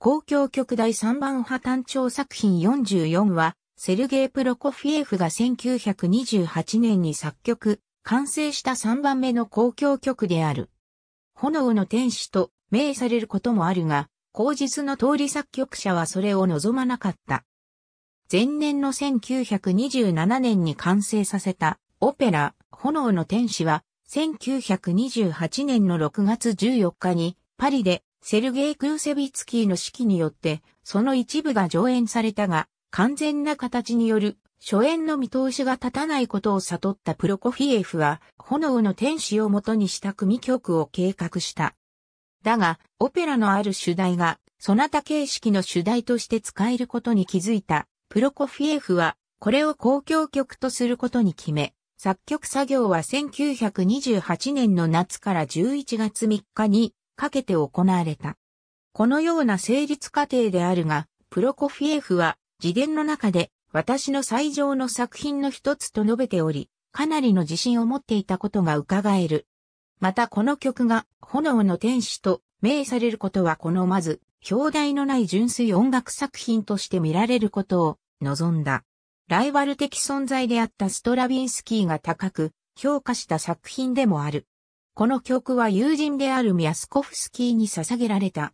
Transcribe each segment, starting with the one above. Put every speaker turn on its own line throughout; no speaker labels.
公共曲第3番派単調作品44は、セルゲイ・プロコフィエフが1928年に作曲、完成した3番目の公共曲である。炎の天使と命されることもあるが、口実の通り作曲者はそれを望まなかった。前年の1927年に完成させたオペラ、炎の天使は、1928年の6月14日にパリでセルゲイ・クーセビツキーの指揮によって、その一部が上演されたが、完全な形による初演の見通しが立たないことを悟ったプロコフィエフは、炎の天使を元にした組曲を計画した。だが、オペラのある主題が、そなた形式の主題として使えることに気づいた、プロコフィエフは、これを公共曲とすることに決め、作曲作業は1928年の夏から11月3日にかけて行われた。このような成立過程であるが、プロコフィエフは自伝の中で私の最上の作品の一つと述べており、かなりの自信を持っていたことが伺える。またこの曲が炎の天使と名されることは好まず、表題のない純粋音楽作品として見られることを望んだ。ライバル的存在であったストラビンスキーが高く評価した作品でもある。この曲は友人であるミャスコフスキーに捧げられた。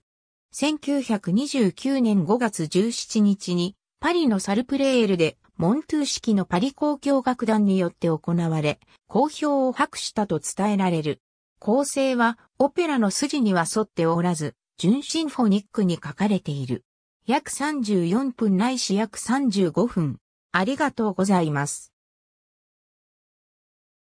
1929年5月17日にパリのサルプレールでモントゥー式のパリ交響楽団によって行われ、好評を博したと伝えられる。構成はオペラの筋には沿っておらず、純シンフォニックに書かれている。約34分ないし約35分。ありがとうございます。